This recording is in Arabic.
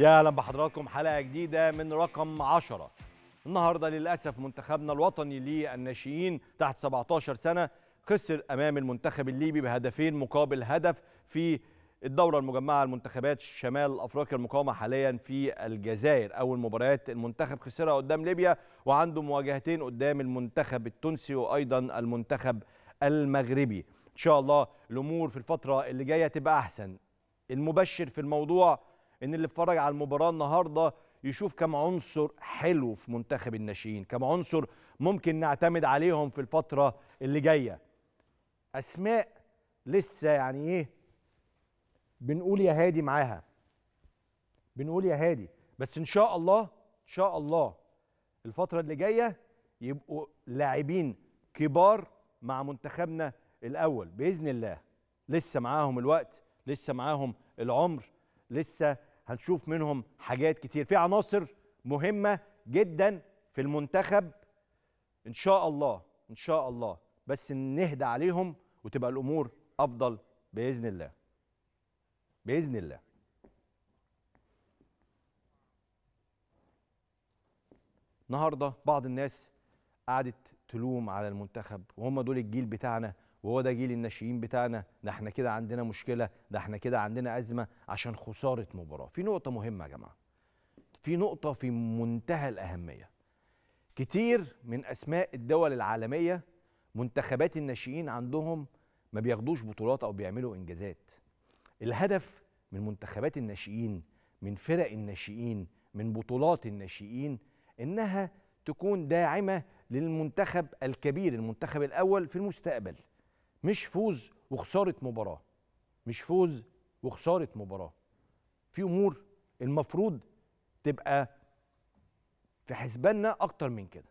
يا اهلا بحضراتكم حلقه جديده من رقم 10 النهارده للاسف منتخبنا الوطني للناشئين تحت 17 سنه خسر امام المنتخب الليبي بهدفين مقابل هدف في الدورة المجمعة لمنتخبات شمال أفريقيا المقامة حاليا في الجزائر أول مباريات المنتخب خسرها قدام ليبيا وعنده مواجهتين قدام المنتخب التونسي وأيضا المنتخب المغربي إن شاء الله الأمور في الفترة اللي جاية تبقى أحسن المبشر في الموضوع ان اللي اتفرج على المباراه النهارده يشوف كم عنصر حلو في منتخب الناشئين كم عنصر ممكن نعتمد عليهم في الفتره اللي جايه اسماء لسه يعني ايه بنقول يا هادي معاها بنقول يا هادي بس ان شاء الله ان شاء الله الفتره اللي جايه يبقوا لاعبين كبار مع منتخبنا الاول باذن الله لسه معاهم الوقت لسه معاهم العمر لسه هنشوف منهم حاجات كتير في عناصر مهمة جدا في المنتخب إن شاء الله إن شاء الله بس نهدى عليهم وتبقى الأمور أفضل بإذن الله بإذن الله النهارده بعض الناس قعدت تلوم على المنتخب وهم دول الجيل بتاعنا وهو ده جيل الناشئين بتاعنا ده احنا كده عندنا مشكله ده احنا كده عندنا ازمه عشان خساره مباراه في نقطه مهمه يا جماعه في نقطه في منتهى الاهميه كتير من اسماء الدول العالميه منتخبات الناشئين عندهم ما بياخدوش بطولات او بيعملوا انجازات الهدف من منتخبات الناشئين من فرق الناشئين من بطولات الناشئين انها تكون داعمه للمنتخب الكبير المنتخب الاول في المستقبل مش فوز وخساره مباراه مش فوز وخساره مباراه في امور المفروض تبقى في حسباننا اكتر من كده